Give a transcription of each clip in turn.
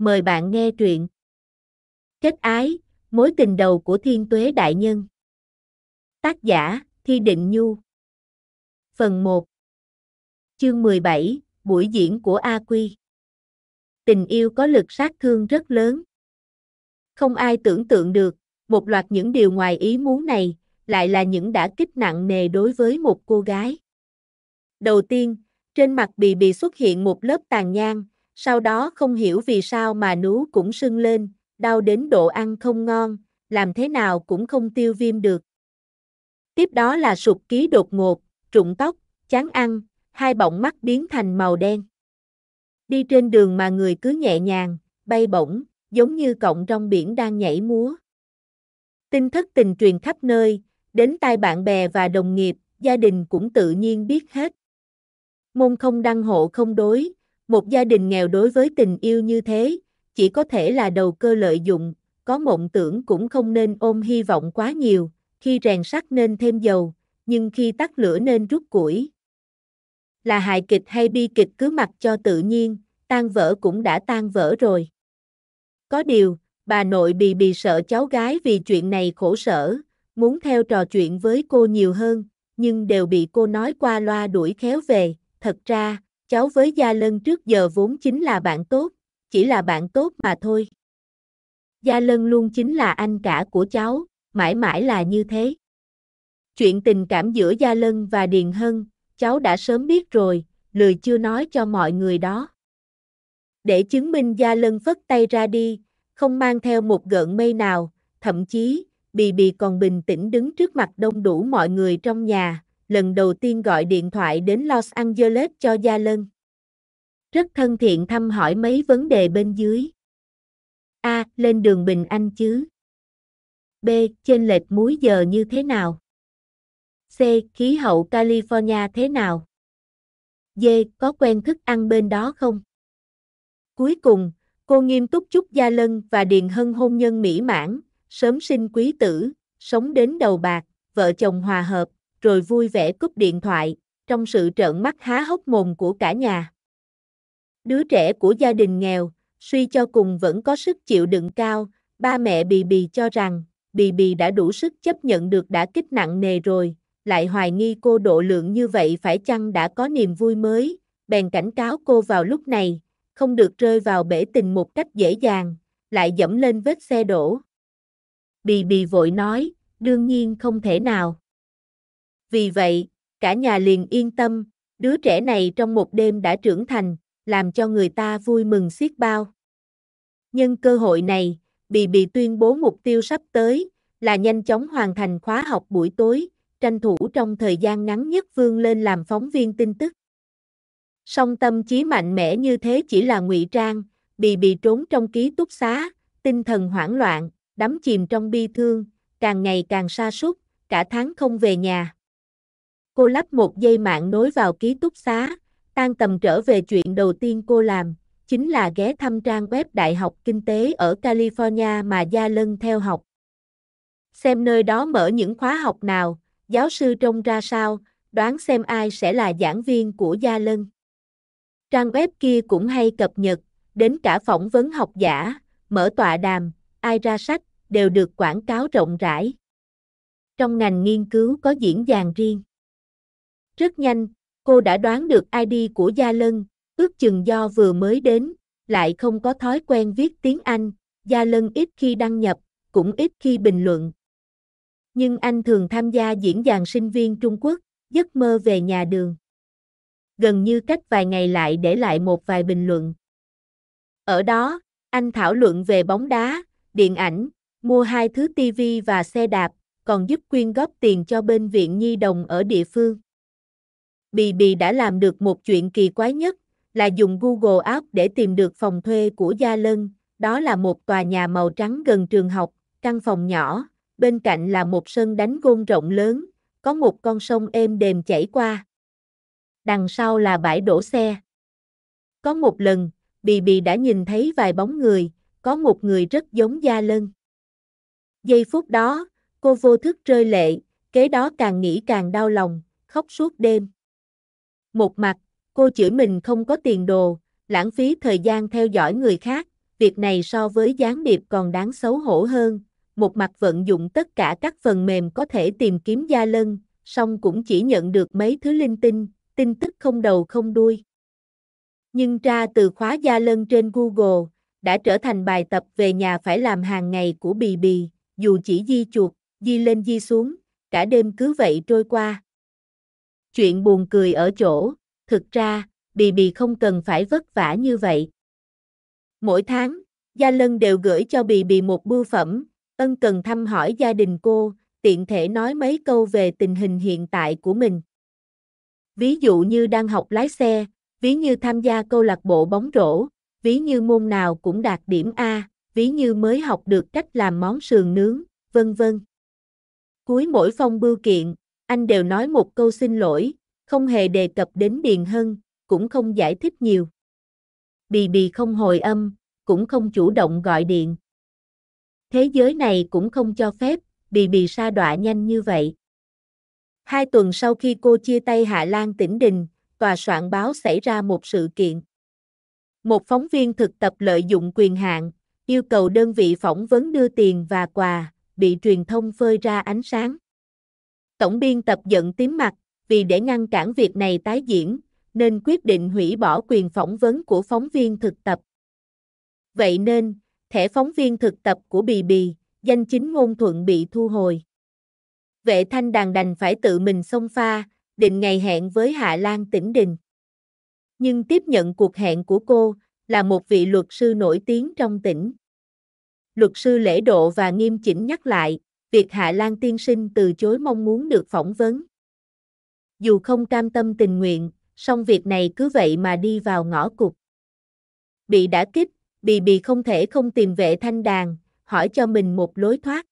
mời bạn nghe truyện. Kết ái, mối tình đầu của Thiên Tuế Đại Nhân. Tác giả, Thi Định Nhu. Phần 1 Chương 17, buổi diễn của A Quy. Tình yêu có lực sát thương rất lớn. Không ai tưởng tượng được, một loạt những điều ngoài ý muốn này, lại là những đã kích nặng nề đối với một cô gái. Đầu tiên, trên mặt bì bì xuất hiện một lớp tàn nhang, sau đó không hiểu vì sao mà nú cũng sưng lên, đau đến độ ăn không ngon, làm thế nào cũng không tiêu viêm được. Tiếp đó là sụp ký đột ngột, trụng tóc, chán ăn, hai bọng mắt biến thành màu đen. Đi trên đường mà người cứ nhẹ nhàng, bay bổng, giống như cọng trong biển đang nhảy múa. Tin thất tình truyền khắp nơi, đến tai bạn bè và đồng nghiệp, gia đình cũng tự nhiên biết hết. Môn không đăng hộ không đối, một gia đình nghèo đối với tình yêu như thế, chỉ có thể là đầu cơ lợi dụng, có mộng tưởng cũng không nên ôm hy vọng quá nhiều, khi rèn sắt nên thêm dầu, nhưng khi tắt lửa nên rút củi. Là hài kịch hay bi kịch cứ mặc cho tự nhiên, tan vỡ cũng đã tan vỡ rồi. Có điều, bà nội bì bì sợ cháu gái vì chuyện này khổ sở, muốn theo trò chuyện với cô nhiều hơn, nhưng đều bị cô nói qua loa đuổi khéo về, thật ra, cháu với Gia Lân trước giờ vốn chính là bạn tốt, chỉ là bạn tốt mà thôi. Gia Lân luôn chính là anh cả của cháu, mãi mãi là như thế. Chuyện tình cảm giữa Gia Lân và Điền Hân, cháu đã sớm biết rồi, lười chưa nói cho mọi người đó. Để chứng minh Gia Lân phất tay ra đi, không mang theo một gợn mây nào, thậm chí, Bì Bì còn bình tĩnh đứng trước mặt đông đủ mọi người trong nhà, lần đầu tiên gọi điện thoại đến Los Angeles cho Gia Lân. Rất thân thiện thăm hỏi mấy vấn đề bên dưới. A. Lên đường Bình Anh chứ? B. Trên lệch múi giờ như thế nào? C. Khí hậu California thế nào? D. Có quen thức ăn bên đó không? Cuối cùng, cô nghiêm túc chúc Gia Lân và Điền Hân hôn nhân mỹ mãn, sớm sinh quý tử, sống đến đầu bạc, vợ chồng hòa hợp, rồi vui vẻ cúp điện thoại, trong sự trợn mắt há hốc mồm của cả nhà. Đứa trẻ của gia đình nghèo, suy cho cùng vẫn có sức chịu đựng cao, ba mẹ Bì Bì cho rằng, Bì Bì đã đủ sức chấp nhận được đã kích nặng nề rồi, lại hoài nghi cô độ lượng như vậy phải chăng đã có niềm vui mới, bèn cảnh cáo cô vào lúc này, không được rơi vào bể tình một cách dễ dàng, lại dẫm lên vết xe đổ. Bì Bì vội nói, đương nhiên không thể nào. Vì vậy, cả nhà liền yên tâm, đứa trẻ này trong một đêm đã trưởng thành, làm cho người ta vui mừng xiết bao. Nhân cơ hội này, Bì Bì tuyên bố mục tiêu sắp tới là nhanh chóng hoàn thành khóa học buổi tối, tranh thủ trong thời gian ngắn nhất vương lên làm phóng viên tin tức. Song tâm trí mạnh mẽ như thế chỉ là ngụy trang, Bì Bì trốn trong ký túc xá, tinh thần hoảng loạn, đắm chìm trong bi thương, càng ngày càng sa sút, cả tháng không về nhà cô lắp một dây mạng nối vào ký túc xá, tan tầm trở về chuyện đầu tiên cô làm, chính là ghé thăm trang web Đại học Kinh tế ở California mà Gia Lân theo học. Xem nơi đó mở những khóa học nào, giáo sư trông ra sao, đoán xem ai sẽ là giảng viên của Gia Lân. Trang web kia cũng hay cập nhật, đến cả phỏng vấn học giả, mở tọa đàm, ai ra sách, đều được quảng cáo rộng rãi. Trong ngành nghiên cứu có diễn đàn riêng. Rất nhanh, cô đã đoán được ID của Gia Lân, ước chừng do vừa mới đến, lại không có thói quen viết tiếng Anh, Gia Lân ít khi đăng nhập, cũng ít khi bình luận. Nhưng anh thường tham gia diễn đàn sinh viên Trung Quốc, giấc mơ về nhà đường. Gần như cách vài ngày lại để lại một vài bình luận. Ở đó, anh thảo luận về bóng đá, điện ảnh, mua hai thứ TV và xe đạp, còn giúp quyên góp tiền cho bên viện nhi đồng ở địa phương. Bì Bì đã làm được một chuyện kỳ quái nhất, là dùng Google App để tìm được phòng thuê của Gia Lân, đó là một tòa nhà màu trắng gần trường học, căn phòng nhỏ, bên cạnh là một sân đánh gôn rộng lớn, có một con sông êm đềm chảy qua. Đằng sau là bãi đổ xe. Có một lần, Bì Bì đã nhìn thấy vài bóng người, có một người rất giống Gia Lân. Giây phút đó, cô vô thức rơi lệ, kế đó càng nghĩ càng đau lòng, khóc suốt đêm. Một mặt, cô chửi mình không có tiền đồ, lãng phí thời gian theo dõi người khác, việc này so với gián điệp còn đáng xấu hổ hơn. Một mặt vận dụng tất cả các phần mềm có thể tìm kiếm gia lân, song cũng chỉ nhận được mấy thứ linh tinh, tin tức không đầu không đuôi. Nhưng tra từ khóa gia lân trên Google, đã trở thành bài tập về nhà phải làm hàng ngày của Bì Bì, dù chỉ di chuột, di lên di xuống, cả đêm cứ vậy trôi qua. Chuyện buồn cười ở chỗ, thực ra, Bì Bì không cần phải vất vả như vậy. Mỗi tháng, Gia Lân đều gửi cho Bì Bì một bưu phẩm, ân cần thăm hỏi gia đình cô, tiện thể nói mấy câu về tình hình hiện tại của mình. Ví dụ như đang học lái xe, ví như tham gia câu lạc bộ bóng rổ, ví như môn nào cũng đạt điểm A, ví như mới học được cách làm món sườn nướng, vân vân. Cuối mỗi phong bưu kiện, anh đều nói một câu xin lỗi, không hề đề cập đến Điền Hân, cũng không giải thích nhiều. Bì bì không hồi âm, cũng không chủ động gọi điện. Thế giới này cũng không cho phép, bì bì sa đọa nhanh như vậy. Hai tuần sau khi cô chia tay Hạ Lan tỉnh đình, tòa soạn báo xảy ra một sự kiện. Một phóng viên thực tập lợi dụng quyền hạn, yêu cầu đơn vị phỏng vấn đưa tiền và quà, bị truyền thông phơi ra ánh sáng. Tổng biên tập giận tím mặt, vì để ngăn cản việc này tái diễn, nên quyết định hủy bỏ quyền phỏng vấn của phóng viên thực tập. Vậy nên, thẻ phóng viên thực tập của Bì Bì, danh chính ngôn thuận bị thu hồi. Vệ thanh đàn đành phải tự mình xông pha, định ngày hẹn với Hạ Lan Tĩnh Đình. Nhưng tiếp nhận cuộc hẹn của cô là một vị luật sư nổi tiếng trong tỉnh. Luật sư lễ độ và nghiêm chỉnh nhắc lại, việc Hạ Lan tiên sinh từ chối mong muốn được phỏng vấn. Dù không cam tâm tình nguyện, song việc này cứ vậy mà đi vào ngõ cụt. Bị đã kích, Bì Bì không thể không tìm vệ thanh đàn, hỏi cho mình một lối thoát.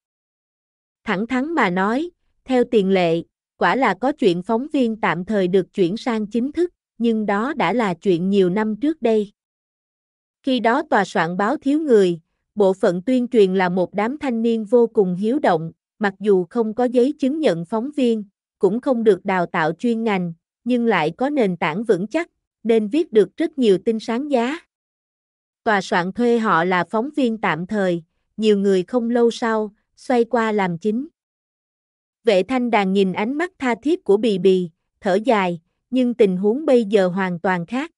Thẳng thắn mà nói, theo tiền lệ, quả là có chuyện phóng viên tạm thời được chuyển sang chính thức, nhưng đó đã là chuyện nhiều năm trước đây. Khi đó tòa soạn báo thiếu người, bộ phận tuyên truyền là một đám thanh niên vô cùng hiếu động, mặc dù không có giấy chứng nhận phóng viên, cũng không được đào tạo chuyên ngành, nhưng lại có nền tảng vững chắc, nên viết được rất nhiều tin sáng giá. Tòa soạn thuê họ là phóng viên tạm thời, nhiều người không lâu sau, xoay qua làm chính. Vệ thanh đàn nhìn ánh mắt tha thiết của bì bì, thở dài, nhưng tình huống bây giờ hoàn toàn khác.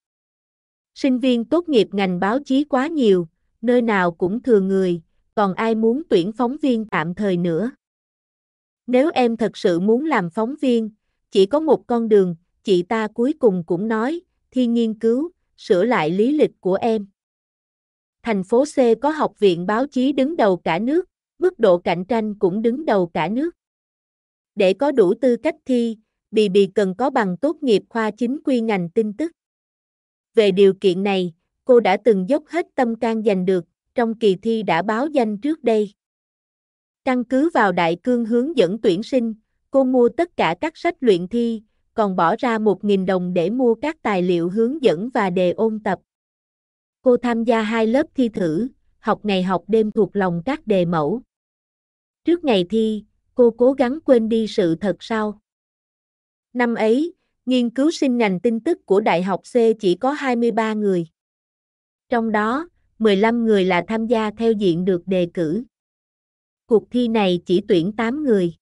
Sinh viên tốt nghiệp ngành báo chí quá nhiều, nơi nào cũng thừa người, còn ai muốn tuyển phóng viên tạm thời nữa. Nếu em thật sự muốn làm phóng viên, chỉ có một con đường, chị ta cuối cùng cũng nói, thi nghiên cứu, sửa lại lý lịch của em. Thành phố C có học viện báo chí đứng đầu cả nước, mức độ cạnh tranh cũng đứng đầu cả nước. Để có đủ tư cách thi, Bì Bì cần có bằng tốt nghiệp khoa chính quy ngành tin tức. Về điều kiện này, cô đã từng dốc hết tâm can giành được, trong kỳ thi đã báo danh trước đây. Căn cứ vào đại cương hướng dẫn tuyển sinh, cô mua tất cả các sách luyện thi, còn bỏ ra 1.000 đồng để mua các tài liệu hướng dẫn và đề ôn tập. Cô tham gia hai lớp thi thử, học ngày học đêm thuộc lòng các đề mẫu. Trước ngày thi, cô cố gắng quên đi sự thật sau. Năm ấy, nghiên cứu sinh ngành tin tức của Đại học C chỉ có 23 người. Trong đó, 15 người là tham gia theo diện được đề cử. Cuộc thi này chỉ tuyển 8 người.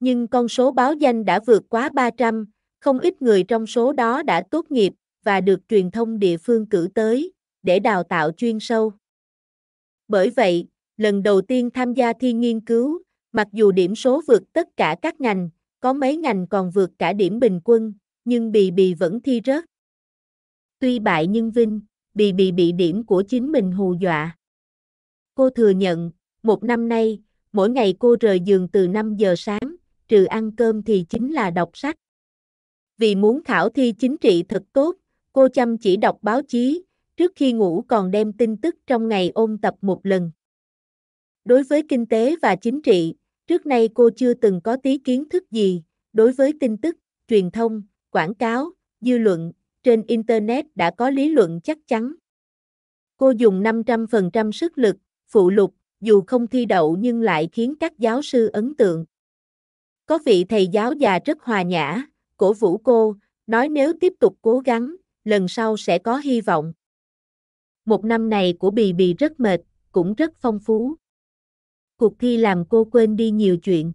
Nhưng con số báo danh đã vượt quá 300, không ít người trong số đó đã tốt nghiệp và được truyền thông địa phương cử tới để đào tạo chuyên sâu. Bởi vậy, lần đầu tiên tham gia thi nghiên cứu, mặc dù điểm số vượt tất cả các ngành, có mấy ngành còn vượt cả điểm bình quân, nhưng Bì Bì vẫn thi rớt. Tuy bại nhưng vinh bị bị bị điểm của chính mình hù dọa. Cô thừa nhận, một năm nay, mỗi ngày cô rời giường từ 5 giờ sáng, trừ ăn cơm thì chính là đọc sách. Vì muốn khảo thi chính trị thật tốt, cô chăm chỉ đọc báo chí, trước khi ngủ còn đem tin tức trong ngày ôn tập một lần. Đối với kinh tế và chính trị, trước nay cô chưa từng có tí kiến thức gì, đối với tin tức, truyền thông, quảng cáo, dư luận, trên Internet đã có lý luận chắc chắn. Cô dùng 500% sức lực, phụ lục, dù không thi đậu nhưng lại khiến các giáo sư ấn tượng. Có vị thầy giáo già rất hòa nhã, cổ vũ cô, nói nếu tiếp tục cố gắng, lần sau sẽ có hy vọng. Một năm này của Bì Bì rất mệt, cũng rất phong phú. Cuộc thi làm cô quên đi nhiều chuyện.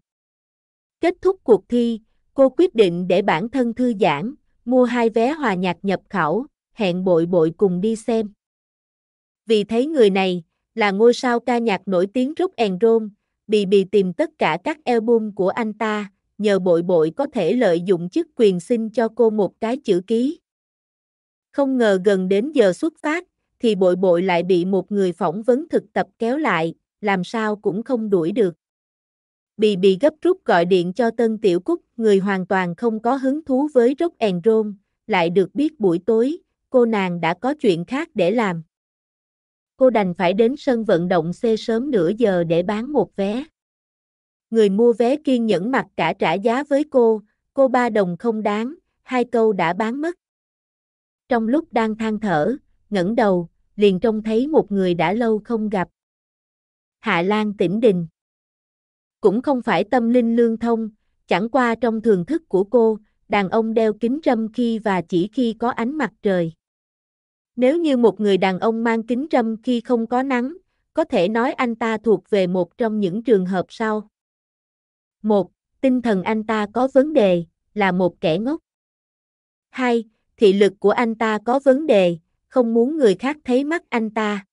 Kết thúc cuộc thi, cô quyết định để bản thân thư giãn, mua hai vé hòa nhạc nhập khẩu, hẹn bội bội cùng đi xem. Vì thấy người này, là ngôi sao ca nhạc nổi tiếng Rock and Roll, Bì Bì tìm tất cả các album của anh ta, nhờ bội bội có thể lợi dụng chức quyền xin cho cô một cái chữ ký. Không ngờ gần đến giờ xuất phát, thì bội bội lại bị một người phỏng vấn thực tập kéo lại, làm sao cũng không đuổi được. Bì Bì gấp rút gọi điện cho Tân Tiểu Cúc, người hoàn toàn không có hứng thú với Rock and Roll, lại được biết buổi tối, cô nàng đã có chuyện khác để làm. Cô đành phải đến sân vận động xê sớm nửa giờ để bán một vé. Người mua vé kiên nhẫn mặc cả trả giá với cô, cô ba đồng không đáng, hai câu đã bán mất. Trong lúc đang than thở, ngẩng đầu, liền trông thấy một người đã lâu không gặp. Hạ Lan tỉnh đình. Cũng không phải tâm linh lương thông, chẳng qua trong thường thức của cô, đàn ông đeo kính râm khi và chỉ khi có ánh mặt trời. Nếu như một người đàn ông mang kính râm khi không có nắng, có thể nói anh ta thuộc về một trong những trường hợp sau. một, Tinh thần anh ta có vấn đề, là một kẻ ngốc. 2. Thị lực của anh ta có vấn đề, không muốn người khác thấy mắt anh ta.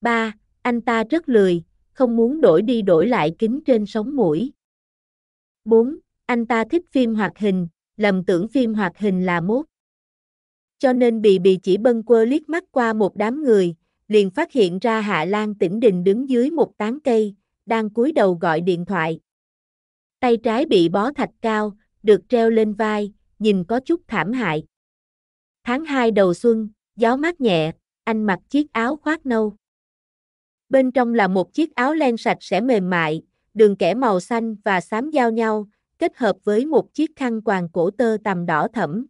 3. Anh ta rất lười, không muốn đổi đi đổi lại kính trên sống mũi. 4. Anh ta thích phim hoạt hình, lầm tưởng phim hoạt hình là mốt. Cho nên bì bì chỉ bâng quơ liếc mắt qua một đám người, liền phát hiện ra Hạ Lan tỉnh đình đứng dưới một tán cây, đang cúi đầu gọi điện thoại. Tay trái bị bó thạch cao, được treo lên vai, nhìn có chút thảm hại. Tháng 2 đầu xuân, gió mát nhẹ, anh mặc chiếc áo khoác nâu. Bên trong là một chiếc áo len sạch sẽ mềm mại, đường kẻ màu xanh và xám giao nhau, kết hợp với một chiếc khăn quàng cổ tơ tằm đỏ thẫm.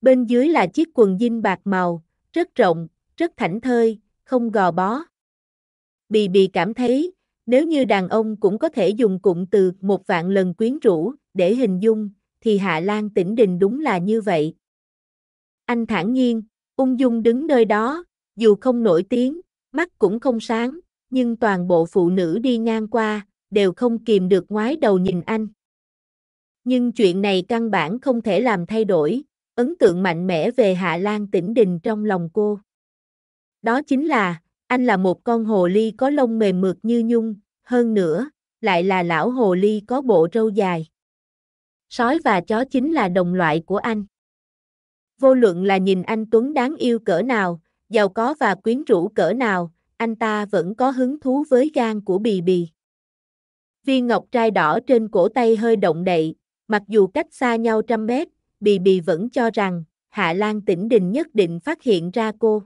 Bên dưới là chiếc quần jean bạc màu, rất rộng, rất thảnh thơi, không gò bó. Bì bì cảm thấy, nếu như đàn ông cũng có thể dùng cụm từ một vạn lần quyến rũ để hình dung, thì Hạ Lan tỉnh đình đúng là như vậy. Anh thản nhiên, ung dung đứng nơi đó, dù không nổi tiếng, mắt cũng không sáng, nhưng toàn bộ phụ nữ đi ngang qua, đều không kìm được ngoái đầu nhìn anh. Nhưng chuyện này căn bản không thể làm thay đổi, ấn tượng mạnh mẽ về Hạ Lan Tĩnh Đình trong lòng cô. Đó chính là, anh là một con hồ ly có lông mềm mượt như nhung, hơn nữa, lại là lão hồ ly có bộ râu dài. Sói và chó chính là đồng loại của anh. Vô luận là nhìn anh Tuấn đáng yêu cỡ nào, giàu có và quyến rũ cỡ nào, anh ta vẫn có hứng thú với gan của bì bì. Viên ngọc trai đỏ trên cổ tay hơi động đậy, mặc dù cách xa nhau trăm mét, bì bì vẫn cho rằng, Hạ Lan tỉnh đình nhất định phát hiện ra cô.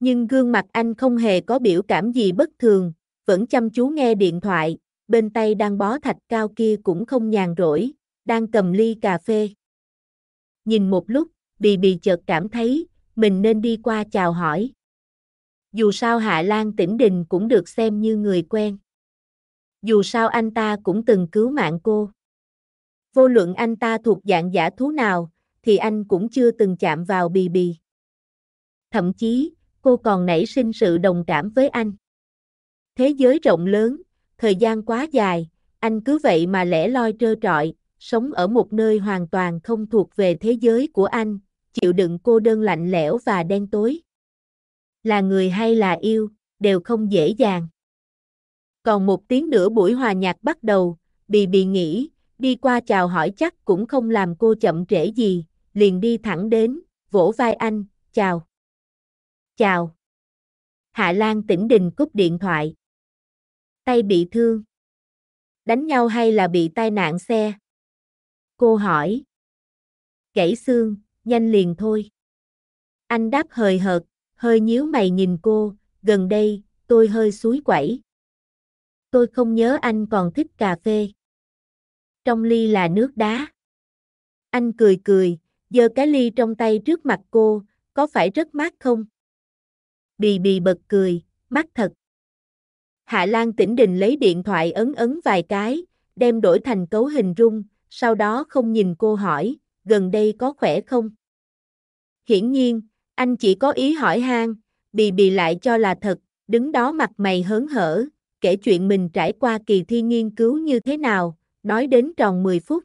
Nhưng gương mặt anh không hề có biểu cảm gì bất thường, vẫn chăm chú nghe điện thoại, bên tay đang bó thạch cao kia cũng không nhàn rỗi, đang cầm ly cà phê. Nhìn một lúc, bì bì chợt cảm thấy, mình nên đi qua chào hỏi. Dù sao Hạ Lan Tĩnh Đình cũng được xem như người quen. Dù sao anh ta cũng từng cứu mạng cô. Vô luận anh ta thuộc dạng giả thú nào, thì anh cũng chưa từng chạm vào bì bì. Thậm chí, cô còn nảy sinh sự đồng cảm với anh. Thế giới rộng lớn, thời gian quá dài, anh cứ vậy mà lẻ loi trơ trọi, sống ở một nơi hoàn toàn không thuộc về thế giới của anh, chịu đựng cô đơn lạnh lẽo và đen tối. Là người hay là yêu, đều không dễ dàng. Còn một tiếng nữa buổi hòa nhạc bắt đầu, Bì Bì nghĩ, đi qua chào hỏi chắc cũng không làm cô chậm trễ gì, liền đi thẳng đến, vỗ vai anh, chào. Chào. Hạ Lan tỉnh đình cúp điện thoại. Tay bị thương. Đánh nhau hay là bị tai nạn xe? Cô hỏi. Gãy xương, nhanh liền thôi. Anh đáp hời hợt, hơi nhíu mày nhìn cô, gần đây, tôi hơi suối quẩy. Tôi không nhớ anh còn thích cà phê. Trong ly là nước đá. Anh cười cười, giơ cái ly trong tay trước mặt cô, có phải rất mát không? Bì bì bật cười, mát thật. Hạ Lan tỉnh đình lấy điện thoại ấn ấn vài cái, đem đổi thành cấu hình rung, sau đó không nhìn cô hỏi, gần đây có khỏe không? Hiển nhiên, anh chỉ có ý hỏi han, bì bì lại cho là thật, đứng đó mặt mày hớn hở, kể chuyện mình trải qua kỳ thi nghiên cứu như thế nào, nói đến tròn 10 phút.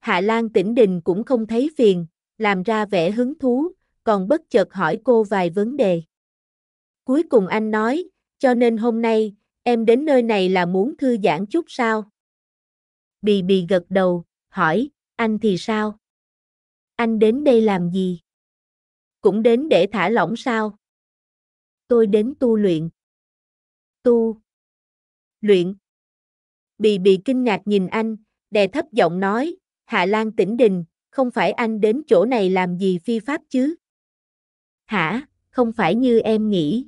Hạ Lan tỉnh đình cũng không thấy phiền, làm ra vẻ hứng thú, còn bất chợt hỏi cô vài vấn đề. Cuối cùng anh nói, cho nên hôm nay, em đến nơi này là muốn thư giãn chút sao? Bì bì gật đầu, hỏi, anh thì sao? Anh đến đây làm gì? Cũng đến để thả lỏng sao? Tôi đến tu luyện. Tu. Luyện. Bì bì kinh ngạc nhìn anh, đè thấp giọng nói, Hạ Lan tỉnh đình, không phải anh đến chỗ này làm gì phi pháp chứ? Hả, không phải như em nghĩ.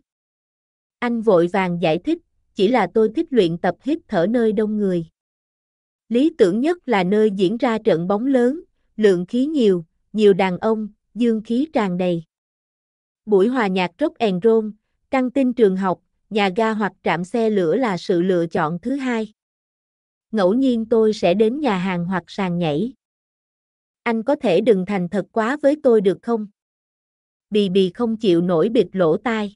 Anh vội vàng giải thích, chỉ là tôi thích luyện tập hít thở nơi đông người. Lý tưởng nhất là nơi diễn ra trận bóng lớn, lượng khí nhiều, nhiều đàn ông, dương khí tràn đầy. Buổi hòa nhạc rock and roll, căng tin trường học, nhà ga hoặc trạm xe lửa là sự lựa chọn thứ hai. Ngẫu nhiên tôi sẽ đến nhà hàng hoặc sàn nhảy. Anh có thể đừng thành thật quá với tôi được không? Bì bì không chịu nổi biệt lỗ tai.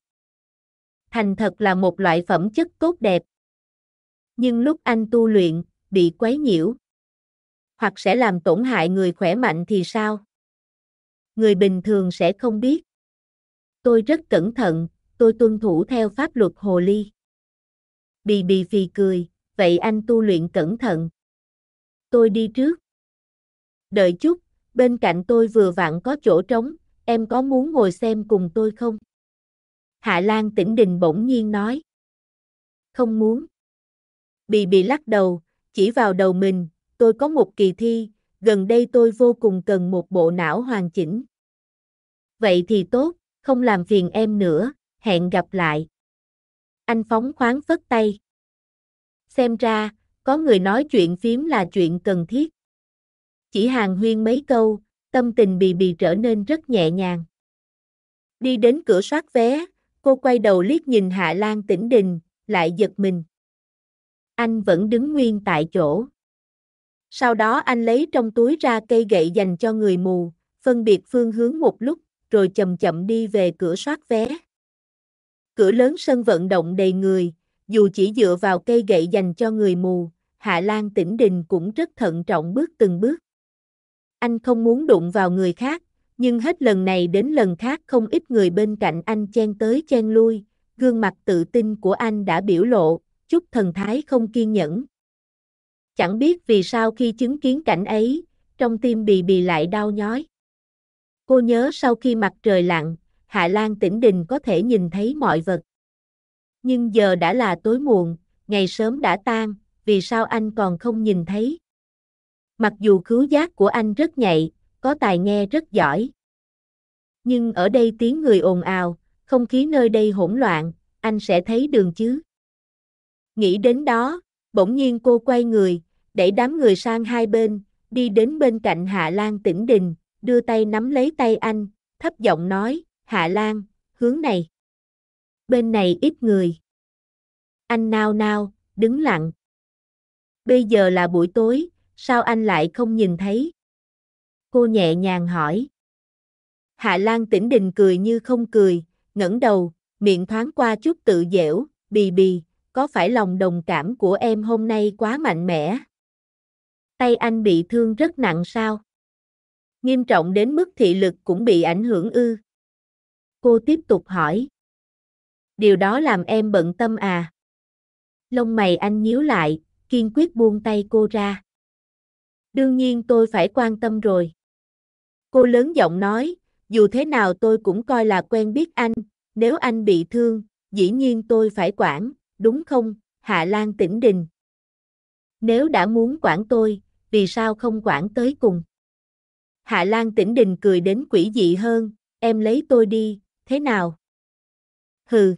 Thành thật là một loại phẩm chất tốt đẹp. Nhưng lúc anh tu luyện, bị quấy nhiễu hoặc sẽ làm tổn hại người khỏe mạnh thì sao? Người bình thường sẽ không biết. Tôi rất cẩn thận, tôi tuân thủ theo pháp luật hồ ly. Bì bì phì cười, vậy anh tu luyện cẩn thận. Tôi đi trước. Đợi chút, bên cạnh tôi vừa vặn có chỗ trống, em có muốn ngồi xem cùng tôi không? Hạ Lan tỉnh đình bỗng nhiên nói. Không muốn. Bì bì lắc đầu, chỉ vào đầu mình, tôi có một kỳ thi, gần đây tôi vô cùng cần một bộ não hoàn chỉnh. Vậy thì tốt, không làm phiền em nữa, hẹn gặp lại. Anh phóng khoáng phất tay. Xem ra, có người nói chuyện phím là chuyện cần thiết. Chỉ hàng huyên mấy câu, tâm tình bì bì trở nên rất nhẹ nhàng. Đi đến cửa soát vé, cô quay đầu liếc nhìn Hạ Lan tĩnh đình, lại giật mình. Anh vẫn đứng nguyên tại chỗ. Sau đó anh lấy trong túi ra cây gậy dành cho người mù, phân biệt phương hướng một lúc, rồi chậm chậm đi về cửa soát vé. Cửa lớn sân vận động đầy người, dù chỉ dựa vào cây gậy dành cho người mù, Hạ Lan tỉnh đình cũng rất thận trọng bước từng bước. Anh không muốn đụng vào người khác, nhưng hết lần này đến lần khác không ít người bên cạnh anh chen tới chen lui, gương mặt tự tin của anh đã biểu lộ, chút thần thái không kiên nhẫn. Chẳng biết vì sao khi chứng kiến cảnh ấy, trong tim bì bì lại đau nhói. Cô nhớ sau khi mặt trời lặn, Hạ Lan tỉnh đình có thể nhìn thấy mọi vật. Nhưng giờ đã là tối muộn, ngày sớm đã tan, vì sao anh còn không nhìn thấy? Mặc dù khứu giác của anh rất nhạy, có tài nghe rất giỏi. Nhưng ở đây tiếng người ồn ào, không khí nơi đây hỗn loạn, anh sẽ thấy đường chứ? Nghĩ đến đó, bỗng nhiên cô quay người, đẩy đám người sang hai bên, đi đến bên cạnh Hạ Lan tỉnh đình, đưa tay nắm lấy tay anh, thấp giọng nói, Hạ Lan, hướng này. Bên này ít người. Anh nao nao, đứng lặng. Bây giờ là buổi tối, sao anh lại không nhìn thấy? Cô nhẹ nhàng hỏi. Hạ Lan tỉnh đình cười như không cười, ngẩng đầu, miệng thoáng qua chút tự dễu, bì bì, có phải lòng đồng cảm của em hôm nay quá mạnh mẽ? Tay anh bị thương rất nặng sao? Nghiêm trọng đến mức thị lực cũng bị ảnh hưởng ư? Cô tiếp tục hỏi. Điều đó làm em bận tâm à? Lông mày anh nhíu lại, kiên quyết buông tay cô ra. Đương nhiên tôi phải quan tâm rồi. Cô lớn giọng nói, dù thế nào tôi cũng coi là quen biết anh, nếu anh bị thương, dĩ nhiên tôi phải quản đúng không, Hạ Lan tỉnh đình. Nếu đã muốn quản tôi, vì sao không quản tới cùng? Hạ Lan tỉnh đình cười đến quỷ dị hơn, em lấy tôi đi, thế nào? Hừ.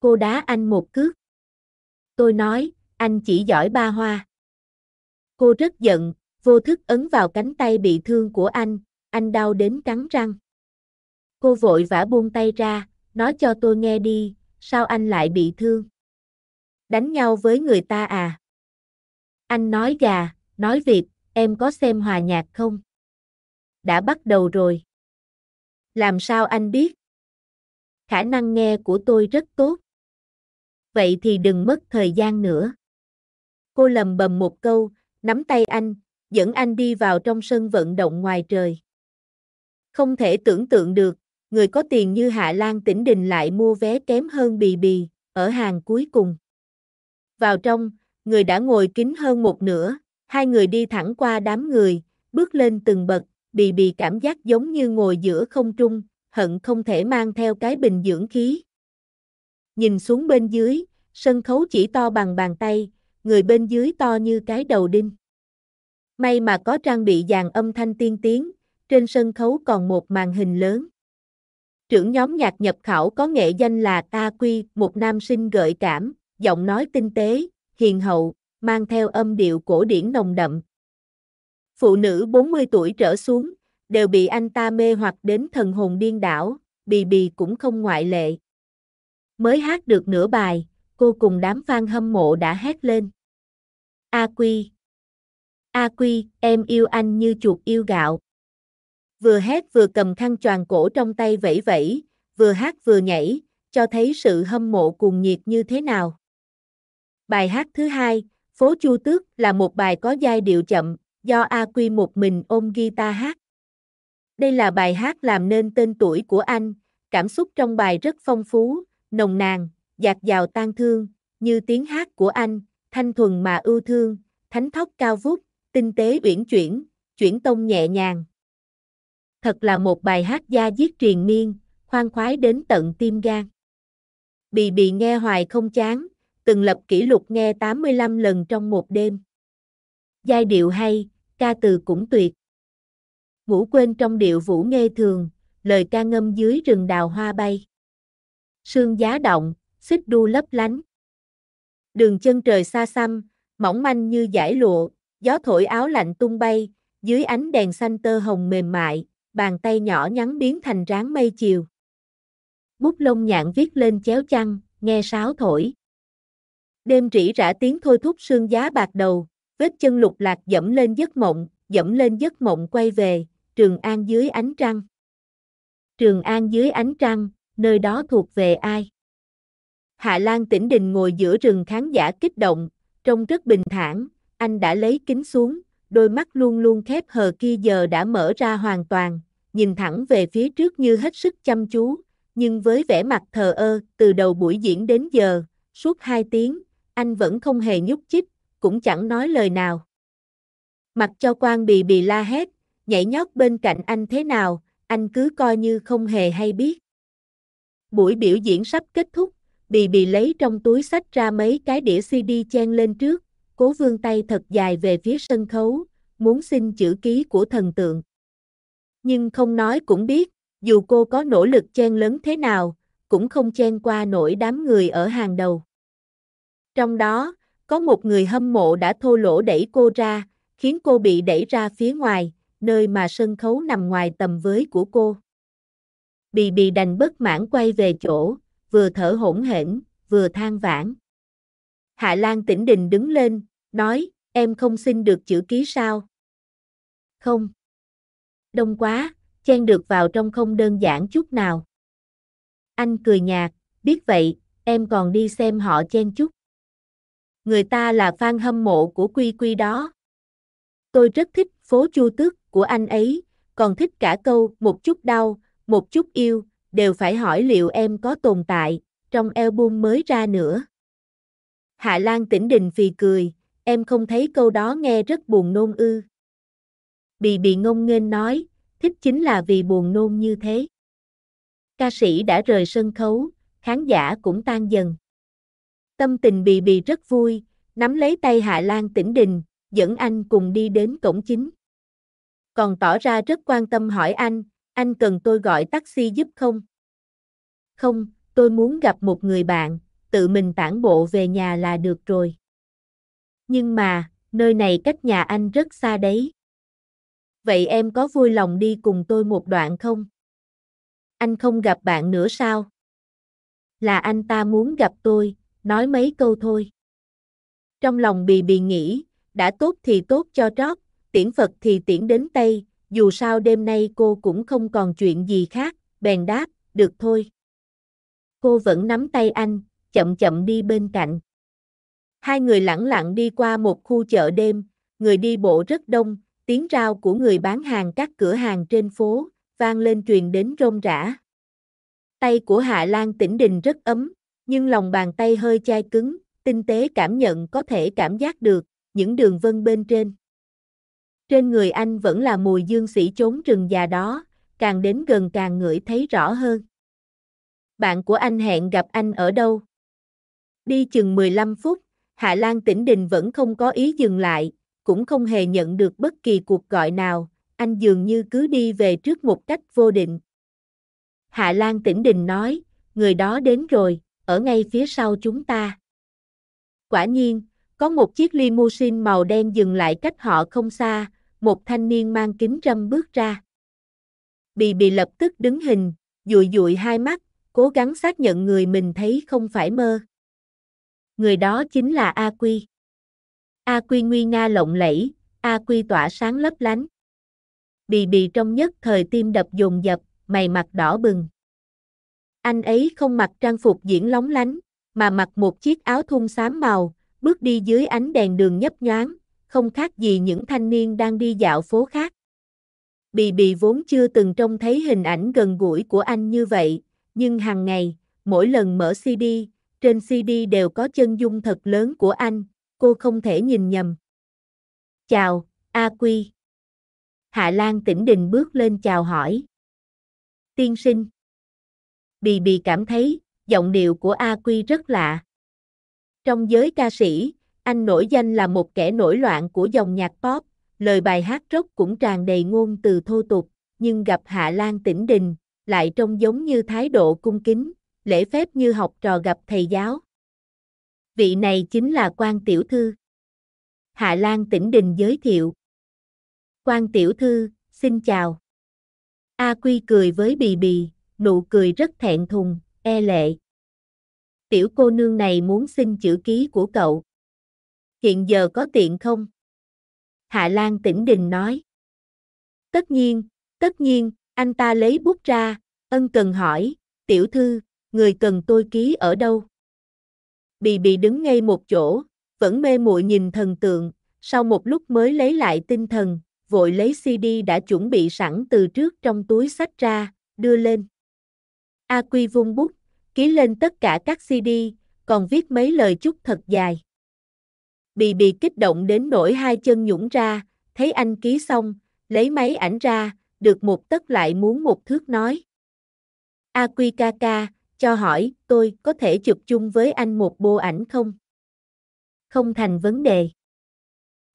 Cô đá anh một cước. Tôi nói, anh chỉ giỏi ba hoa. Cô rất giận, vô thức ấn vào cánh tay bị thương của anh, anh đau đến cắn răng. Cô vội vã buông tay ra, nói cho tôi nghe đi, sao anh lại bị thương? đánh nhau với người ta à? Anh nói gà, nói vịt, em có xem hòa nhạc không? Đã bắt đầu rồi. Làm sao anh biết? Khả năng nghe của tôi rất tốt. Vậy thì đừng mất thời gian nữa. Cô lầm bầm một câu, nắm tay anh, dẫn anh đi vào trong sân vận động ngoài trời. Không thể tưởng tượng được, người có tiền như Hạ Lan Tĩnh Đình lại mua vé kém hơn bì bì, ở hàng cuối cùng vào trong, người đã ngồi kín hơn một nửa, hai người đi thẳng qua đám người, bước lên từng bậc, bì bì cảm giác giống như ngồi giữa không trung, hận không thể mang theo cái bình dưỡng khí. Nhìn xuống bên dưới, sân khấu chỉ to bằng bàn tay, người bên dưới to như cái đầu đinh. May mà có trang bị dàn âm thanh tiên tiến, trên sân khấu còn một màn hình lớn. Trưởng nhóm nhạc nhập khảo có nghệ danh là ta Quy, một nam sinh gợi cảm, giọng nói tinh tế, hiền hậu, mang theo âm điệu cổ điển nồng đậm. Phụ nữ 40 tuổi trở xuống, đều bị anh ta mê hoặc đến thần hồn điên đảo, bì bì cũng không ngoại lệ. Mới hát được nửa bài, cô cùng đám fan hâm mộ đã hét lên. A Quy A Quy, em yêu anh như chuột yêu gạo. Vừa hét vừa cầm khăn tròn cổ trong tay vẫy vẫy, vừa hát vừa nhảy, cho thấy sự hâm mộ cuồng nhiệt như thế nào. Bài hát thứ hai, Phố Chu Tước là một bài có giai điệu chậm, do A Quy một mình ôm guitar hát. Đây là bài hát làm nên tên tuổi của anh, cảm xúc trong bài rất phong phú, nồng nàn, dạt dào tan thương, như tiếng hát của anh, thanh thuần mà ưu thương, thánh thóc cao vút, tinh tế uyển chuyển, chuyển tông nhẹ nhàng. Thật là một bài hát da diết triền miên, khoan khoái đến tận tim gan. Bì bì nghe hoài không chán, từng lập kỷ lục nghe 85 lần trong một đêm. Giai điệu hay, ca từ cũng tuyệt. Ngủ quên trong điệu vũ nghe thường, lời ca ngâm dưới rừng đào hoa bay. Sương giá động, xích đu lấp lánh. Đường chân trời xa xăm, mỏng manh như giải lụa, gió thổi áo lạnh tung bay, dưới ánh đèn xanh tơ hồng mềm mại, bàn tay nhỏ nhắn biến thành ráng mây chiều. Bút lông nhạn viết lên chéo chăn, nghe sáo thổi. Đêm rỉ rả tiếng thôi thúc xương giá bạc đầu, vết chân lục lạc dẫm lên giấc mộng, dẫm lên giấc mộng quay về, Trường An dưới ánh trăng. Trường An dưới ánh trăng, nơi đó thuộc về ai? Hạ Lan tỉnh đình ngồi giữa rừng khán giả kích động, trông rất bình thản, anh đã lấy kính xuống, đôi mắt luôn luôn khép hờ kia giờ đã mở ra hoàn toàn, nhìn thẳng về phía trước như hết sức chăm chú, nhưng với vẻ mặt thờ ơ, từ đầu buổi diễn đến giờ, suốt hai tiếng, anh vẫn không hề nhúc chích, cũng chẳng nói lời nào. Mặc cho quan bì bì la hét, nhảy nhót bên cạnh anh thế nào, anh cứ coi như không hề hay biết. Buổi biểu diễn sắp kết thúc, bì bì lấy trong túi sách ra mấy cái đĩa CD chen lên trước, cố vương tay thật dài về phía sân khấu, muốn xin chữ ký của thần tượng. Nhưng không nói cũng biết, dù cô có nỗ lực chen lớn thế nào, cũng không chen qua nổi đám người ở hàng đầu. Trong đó, có một người hâm mộ đã thô lỗ đẩy cô ra, khiến cô bị đẩy ra phía ngoài, nơi mà sân khấu nằm ngoài tầm với của cô. Bì bì đành bất mãn quay về chỗ, vừa thở hổn hển, vừa than vãn. Hạ Lan tỉnh đình đứng lên, nói, em không xin được chữ ký sao? Không. Đông quá, chen được vào trong không đơn giản chút nào. Anh cười nhạt, biết vậy, em còn đi xem họ chen chút người ta là fan hâm mộ của Quy Quy đó. Tôi rất thích phố Chu Tước của anh ấy, còn thích cả câu một chút đau, một chút yêu, đều phải hỏi liệu em có tồn tại trong album mới ra nữa. Hạ Lan tĩnh đình phì cười, em không thấy câu đó nghe rất buồn nôn ư. Bì bị ngông nghênh nói, thích chính là vì buồn nôn như thế. Ca sĩ đã rời sân khấu, khán giả cũng tan dần. Tâm tình bì bì rất vui, nắm lấy tay Hạ Lan tỉnh đình, dẫn anh cùng đi đến cổng chính. Còn tỏ ra rất quan tâm hỏi anh, anh cần tôi gọi taxi giúp không? Không, tôi muốn gặp một người bạn, tự mình tản bộ về nhà là được rồi. Nhưng mà, nơi này cách nhà anh rất xa đấy. Vậy em có vui lòng đi cùng tôi một đoạn không? Anh không gặp bạn nữa sao? Là anh ta muốn gặp tôi, nói mấy câu thôi. Trong lòng bì bì nghĩ, đã tốt thì tốt cho trót, tiễn Phật thì tiễn đến Tây, dù sao đêm nay cô cũng không còn chuyện gì khác, bèn đáp, được thôi. Cô vẫn nắm tay anh, chậm chậm đi bên cạnh. Hai người lẳng lặng đi qua một khu chợ đêm, người đi bộ rất đông, tiếng rao của người bán hàng các cửa hàng trên phố, vang lên truyền đến rôm rã. Tay của Hạ Lan tỉnh đình rất ấm, nhưng lòng bàn tay hơi chai cứng, tinh tế cảm nhận có thể cảm giác được những đường vân bên trên. Trên người anh vẫn là mùi dương sĩ trốn rừng già đó, càng đến gần càng ngửi thấy rõ hơn. Bạn của anh hẹn gặp anh ở đâu? Đi chừng 15 phút, Hạ Lan tỉnh đình vẫn không có ý dừng lại, cũng không hề nhận được bất kỳ cuộc gọi nào, anh dường như cứ đi về trước một cách vô định. Hạ Lan tỉnh đình nói, người đó đến rồi, ở ngay phía sau chúng ta. Quả nhiên, có một chiếc limousine màu đen dừng lại cách họ không xa, một thanh niên mang kính râm bước ra. Bì bì lập tức đứng hình, dụi dụi hai mắt, cố gắng xác nhận người mình thấy không phải mơ. Người đó chính là A Quy. A Quy nguy nga lộng lẫy, A Quy tỏa sáng lấp lánh. Bì bì trong nhất thời tim đập dồn dập, mày mặt đỏ bừng. Anh ấy không mặc trang phục diễn lóng lánh, mà mặc một chiếc áo thun xám màu, bước đi dưới ánh đèn đường nhấp nhoáng, không khác gì những thanh niên đang đi dạo phố khác. Bì Bì vốn chưa từng trông thấy hình ảnh gần gũi của anh như vậy, nhưng hàng ngày, mỗi lần mở CD, trên CD đều có chân dung thật lớn của anh, cô không thể nhìn nhầm. Chào, A Quy. Hạ Lan tỉnh đình bước lên chào hỏi. Tiên sinh. Bì Bì cảm thấy, giọng điệu của A Quy rất lạ. Trong giới ca sĩ, anh nổi danh là một kẻ nổi loạn của dòng nhạc pop, lời bài hát rock cũng tràn đầy ngôn từ thô tục, nhưng gặp Hạ Lan tỉnh đình, lại trông giống như thái độ cung kính, lễ phép như học trò gặp thầy giáo. Vị này chính là quan tiểu thư. Hạ Lan tỉnh đình giới thiệu. Quan tiểu thư, xin chào. A Quy cười với Bì Bì, nụ cười rất thẹn thùng, e lệ. Tiểu cô nương này muốn xin chữ ký của cậu. Hiện giờ có tiện không? Hạ Lan tỉnh đình nói. Tất nhiên, tất nhiên, anh ta lấy bút ra, ân cần hỏi, tiểu thư, người cần tôi ký ở đâu? Bì bì đứng ngay một chỗ, vẫn mê muội nhìn thần tượng, sau một lúc mới lấy lại tinh thần, vội lấy CD đã chuẩn bị sẵn từ trước trong túi sách ra, đưa lên. A Quy vung bút, ký lên tất cả các CD, còn viết mấy lời chúc thật dài. Bì bì kích động đến nỗi hai chân nhũng ra, thấy anh ký xong, lấy máy ảnh ra, được một tất lại muốn một thước nói. A Quy ca ca, cho hỏi, tôi có thể chụp chung với anh một bộ ảnh không? Không thành vấn đề.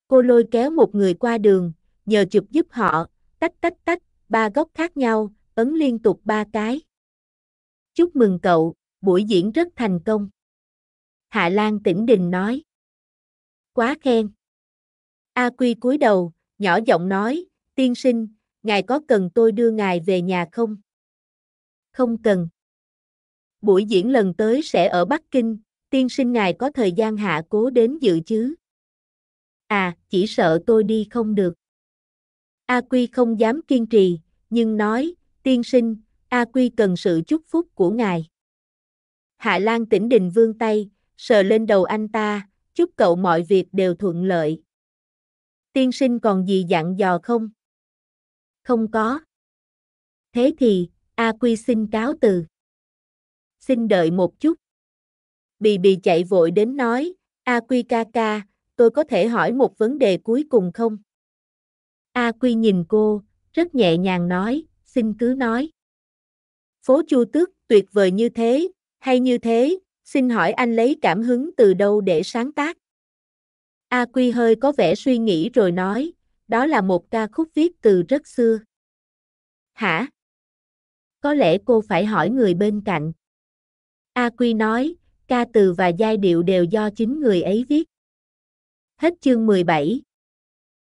Cô lôi kéo một người qua đường, nhờ chụp giúp họ, tách tách tách, ba góc khác nhau, ấn liên tục ba cái chúc mừng cậu, buổi diễn rất thành công. Hạ Lan tỉnh đình nói. Quá khen. A Quy cúi đầu, nhỏ giọng nói, tiên sinh, ngài có cần tôi đưa ngài về nhà không? Không cần. Buổi diễn lần tới sẽ ở Bắc Kinh, tiên sinh ngài có thời gian hạ cố đến dự chứ? À, chỉ sợ tôi đi không được. A Quy không dám kiên trì, nhưng nói, tiên sinh, A Quy cần sự chúc phúc của ngài. Hạ Lan tỉnh đình vương tay, sờ lên đầu anh ta, chúc cậu mọi việc đều thuận lợi. Tiên sinh còn gì dặn dò không? Không có. Thế thì, A Quy xin cáo từ. Xin đợi một chút. Bì Bì chạy vội đến nói, A Quy ca ca, tôi có thể hỏi một vấn đề cuối cùng không? A Quy nhìn cô, rất nhẹ nhàng nói, xin cứ nói phố Chu Tước tuyệt vời như thế, hay như thế, xin hỏi anh lấy cảm hứng từ đâu để sáng tác? A Quy hơi có vẻ suy nghĩ rồi nói, đó là một ca khúc viết từ rất xưa. Hả? Có lẽ cô phải hỏi người bên cạnh. A Quy nói, ca từ và giai điệu đều do chính người ấy viết. Hết chương 17